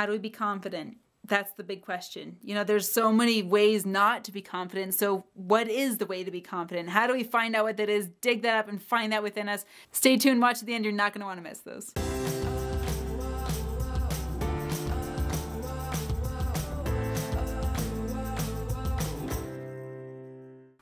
How do we be confident? That's the big question. You know, there's so many ways not to be confident. So, what is the way to be confident? How do we find out what that is? Dig that up and find that within us. Stay tuned, watch to the end. You're not going to want to miss this.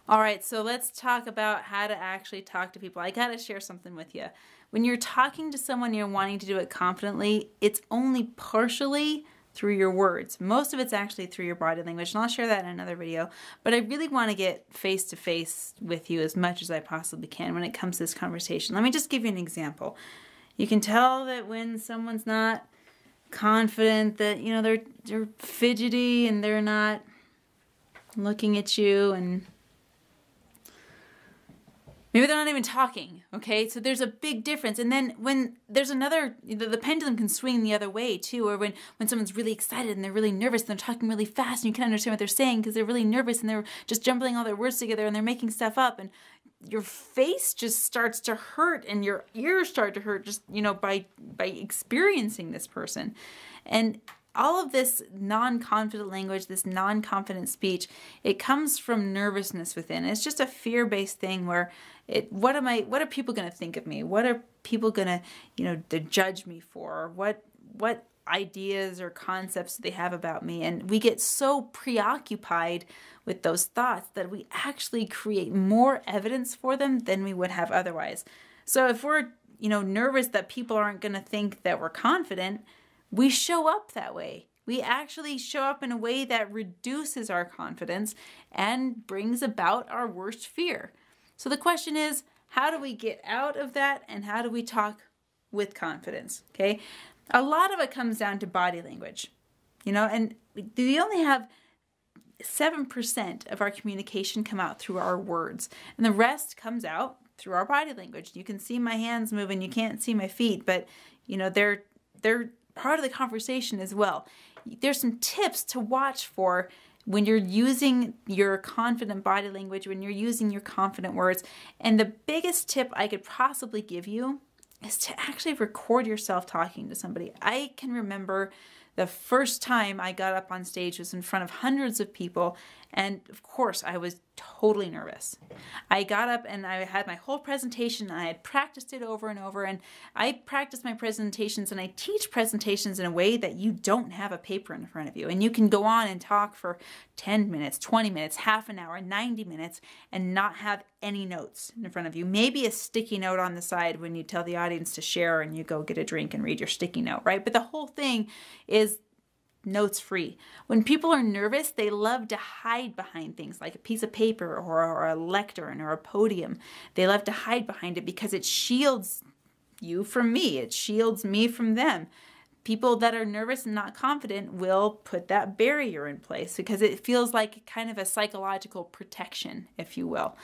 All right, so let's talk about how to actually talk to people. I got to share something with you. When you're talking to someone you're wanting to do it confidently, it's only partially through your words. Most of it's actually through your body language, and I'll share that in another video. But I really want to get face to face with you as much as I possibly can when it comes to this conversation. Let me just give you an example. You can tell that when someone's not confident, that you know they're they're fidgety and they're not looking at you and Maybe they're not even talking, okay? So there's a big difference. And then when there's another, the, the, pendulum can swing the other way too, or when, when someone's really excited and they're really nervous and they're talking really fast and you can't understand what they're saying because they're really nervous and they're just jumbling all their words together and they're making stuff up and your face just starts to hurt and your ears start to hurt just, you know, by, by experiencing this person. And all of this non confident language, this non confident speech, it comes from nervousness within. It's just a fear based thing where it, what am I, what are people going to think of me? What are people going to, you know, to judge me for? What, what ideas or concepts they have about me. And we get so preoccupied with those thoughts that we actually create more evidence for them than we would have otherwise. So if we're, you know, nervous that people aren't going to think that we're confident, we show up that way. We actually show up in a way that reduces our confidence and brings about our worst fear. So the question is, how do we get out of that and how do we talk with confidence? Okay? A lot of it comes down to body language. You know, and we only have 7% of our communication come out through our words, and the rest comes out through our body language. You can see my hands moving, you can't see my feet, but you know, they're they're part of the conversation as well. There's some tips to watch for when you're using your confident body language, when you're using your confident words. And the biggest tip I could possibly give you is to actually record yourself talking to somebody. I can remember the first time I got up on stage was in front of hundreds of people and of course, I was totally nervous. I got up and I had my whole presentation. I had practiced it over and over. And I practice my presentations and I teach presentations in a way that you don't have a paper in front of you. And you can go on and talk for 10 minutes, 20 minutes, half an hour, 90 minutes, and not have any notes in front of you. Maybe a sticky note on the side when you tell the audience to share and you go get a drink and read your sticky note, right? But the whole thing is notes free. When people are nervous, they love to hide behind things like a piece of paper or, or, a lectern or a podium. They love to hide behind it because it shields you from me, it shields me from them. People that are nervous and not confident will put that barrier in place because it feels like kind of a psychological protection, if you will.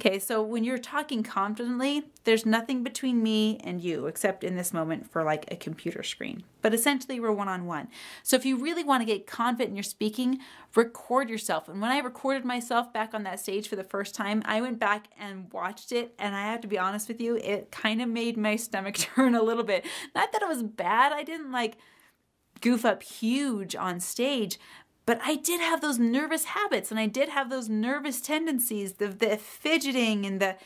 Okay, so when you're talking confidently, there's nothing between me and you except in this moment for like a computer screen but essentially we're one-on-one. So if you really want to get confident in your speaking, record yourself. And when I recorded myself back on that stage for the first time, I went back and watched it, and I have to be honest with you, it kind of made my stomach turn a little bit. Not that it was bad, I didn't like goof up huge on stage, but I did have those nervous habits and I did have those nervous tendencies, the, the fidgeting and the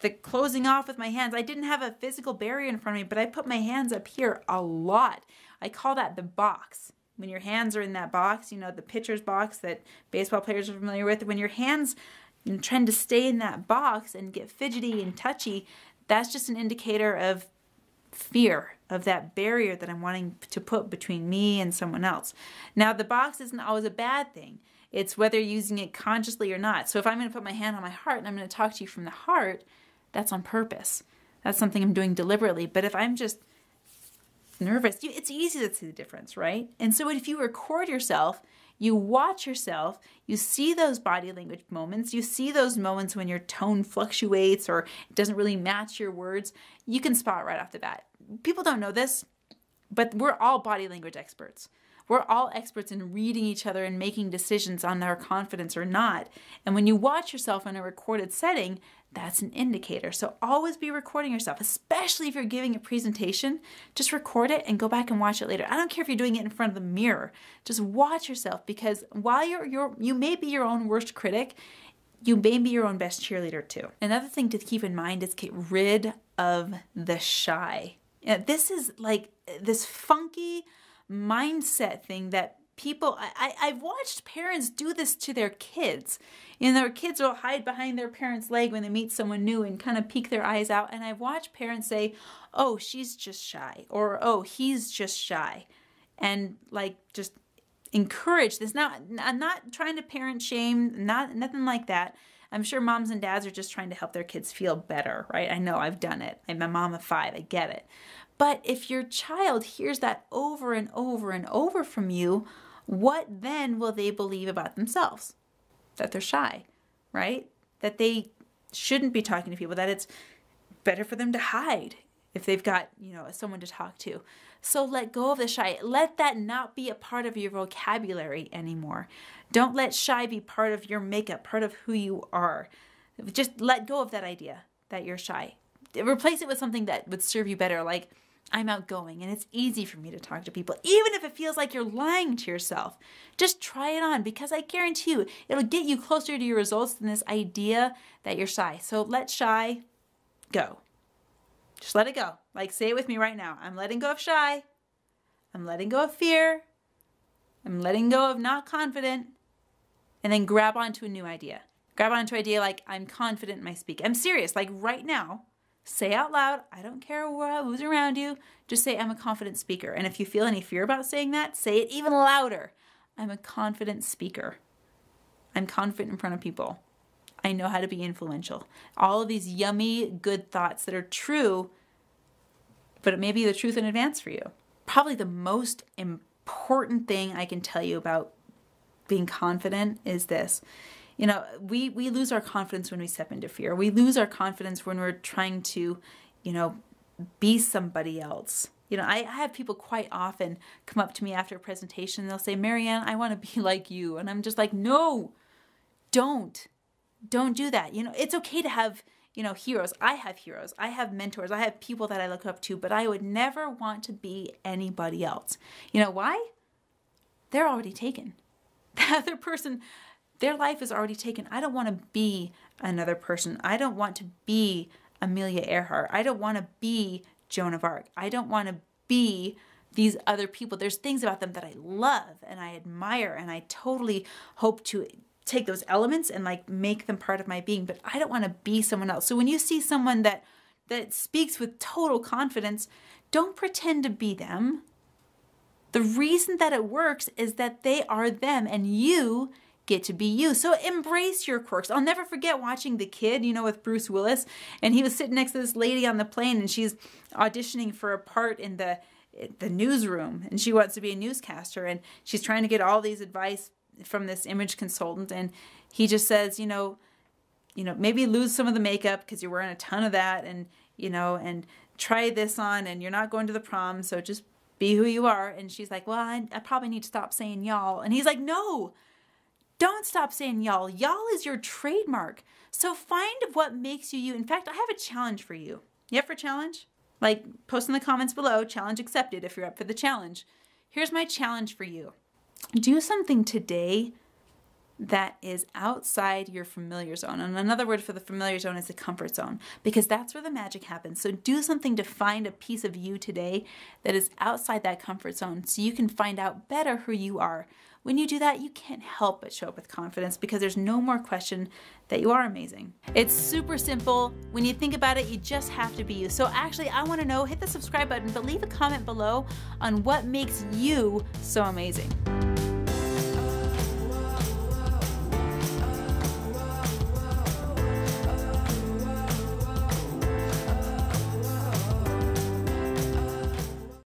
the closing off with my hands. I didn't have a physical barrier in front of me, but I put my hands up here a lot. I call that the box. When your hands are in that box, you know, the pitcher's box that baseball players are familiar with, when your hands you trying to stay in that box and get fidgety and touchy, that's just an indicator of fear of that barrier that I'm wanting to put between me and someone else. Now, the box isn't always a bad thing. It's whether using it consciously or not. So if I'm going to put my hand on my heart and I'm going to talk to you from the heart, that's on purpose. That's something I'm doing deliberately. But if I'm just nervous, it's easy to see the difference, right? And so if you record yourself, you watch yourself, you see those body language moments, you see those moments when your tone fluctuates or it doesn't really match your words, you can spot right off the bat. People don't know this, but we're all body language experts. We're all experts in reading each other and making decisions on our confidence or not. And when you watch yourself in a recorded setting, that's an indicator. So always be recording yourself, especially if you're giving a presentation. Just record it and go back and watch it later. I don't care if you're doing it in front of the mirror. Just watch yourself because while you're, you're you may be your own worst critic, you may be your own best cheerleader too. Another thing to keep in mind is get rid of the shy. This is like this funky mindset thing that people I, i've watched parents do this to their kids and their kids will hide behind their parents leg when they meet someone new and kind of peek their eyes out and i've watched parents say oh she's just shy or oh he's just shy and like just encourage this not i'm not trying to parent shame not nothing like that I'm sure moms and dads are just trying to help their kids feel better, right? I know I've done it. I'm a mom of five, I get it. But if your child hears that over and over and over from you, what then will they believe about themselves? That they're shy, right? That they shouldn't be talking to people, that it's better for them to hide if they've got, you know, someone to talk to. So let go of the shy. Let that not be a part of your vocabulary anymore. Don't let shy be part of your makeup, part of who you are. Just let go of that idea that you're shy. Replace it with something that would serve you better, like I'm outgoing and it's easy for me to talk to people, even if it feels like you're lying to yourself. Just try it on because I guarantee you it'll get you closer to your results than this idea that you're shy. So let shy go. Just let it go. Like, say it with me right now. I'm letting go of shy. I'm letting go of fear. I'm letting go of not confident. And then grab onto a new idea. Grab onto an idea like, I'm confident in my speak. I'm serious. Like, right now, say out loud, I don't care who's around you. Just say, I'm a confident speaker. And if you feel any fear about saying that, say it even louder. I'm a confident speaker. I'm confident in front of people. I know how to be influential. All of these yummy, good thoughts that are true, but it may be the truth in advance for you. Probably the most important thing I can tell you about being confident is this. You know, we, we lose our confidence when we step into fear. We lose our confidence when we're trying to, you know, be somebody else. You know, I, I, have people quite often come up to me after a presentation and they'll say, Marianne, I want to be like you. And I'm just like, no, don't don't do that. You know, it's okay to have, you know, heroes. I have heroes. I have mentors. I have people that I look up to, but I would never want to be anybody else. You know why? They're already taken. The other person, their life is already taken. I don't want to be another person. I don't want to be Amelia Earhart. I don't want to be Joan of Arc. I don't want to be these other people. There's things about them that I love and I admire and I totally hope to take those elements and like make them part of my being, but I don't want to be someone else. So when you see someone that that speaks with total confidence, don't pretend to be them. The reason that it works is that they are them and you get to be you. So embrace your quirks. I'll never forget watching The Kid, you know, with Bruce Willis, and he was sitting next to this lady on the plane and she's auditioning for a part in the the newsroom and she wants to be a newscaster and she's trying to get all these advice from this image consultant, and he just says, you know, you know, maybe lose some of the makeup because you're wearing a ton of that, and you know, and try this on, and you're not going to the prom, so just be who you are. And she's like, well, I, I probably need to stop saying y'all, and he's like, no, don't stop saying y'all. Y'all is your trademark. So find what makes you you. In fact, I have a challenge for you. You up for challenge? Like, post in the comments below, challenge accepted if you're up for the challenge. Here's my challenge for you do something today that is outside your familiar zone. And another word for the familiar zone is the comfort zone, because that's where the magic happens. So do something to find a piece of you today that is outside that comfort zone so you can find out better who you are. When you do that, you can't help but show up with confidence because there's no more question that you are amazing. It's super simple. When you think about it, you just have to be you. So actually, I wanna know, hit the subscribe button, but leave a comment below on what makes you so amazing.